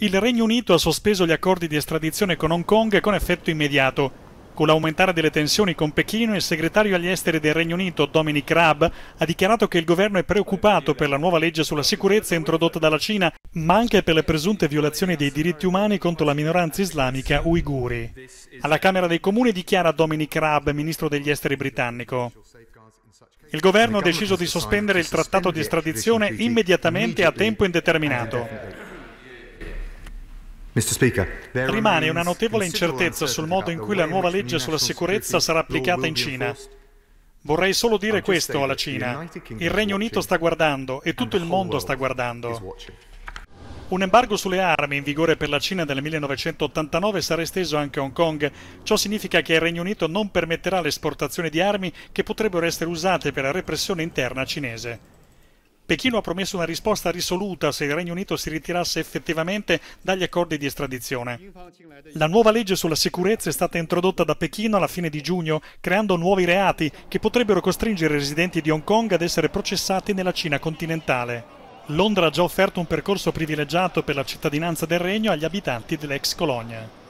il Regno Unito ha sospeso gli accordi di estradizione con Hong Kong con effetto immediato. Con l'aumentare delle tensioni con Pechino, il segretario agli esteri del Regno Unito, Dominic Raab, ha dichiarato che il governo è preoccupato per la nuova legge sulla sicurezza introdotta dalla Cina, ma anche per le presunte violazioni dei diritti umani contro la minoranza islamica uiguri. Alla Camera dei Comuni dichiara Dominic Raab, ministro degli esteri britannico. Il governo ha deciso di sospendere il trattato di estradizione immediatamente a tempo indeterminato. Rimane una notevole incertezza sul modo in cui la nuova legge sulla sicurezza sarà applicata in Cina. Vorrei solo dire questo alla Cina. Il Regno Unito sta guardando e tutto il mondo sta guardando. Un embargo sulle armi in vigore per la Cina dal 1989 sarà esteso anche a Hong Kong. Ciò significa che il Regno Unito non permetterà l'esportazione di armi che potrebbero essere usate per la repressione interna cinese. Pechino ha promesso una risposta risoluta se il Regno Unito si ritirasse effettivamente dagli accordi di estradizione. La nuova legge sulla sicurezza è stata introdotta da Pechino alla fine di giugno, creando nuovi reati che potrebbero costringere i residenti di Hong Kong ad essere processati nella Cina continentale. Londra ha già offerto un percorso privilegiato per la cittadinanza del Regno agli abitanti dell'ex colonia.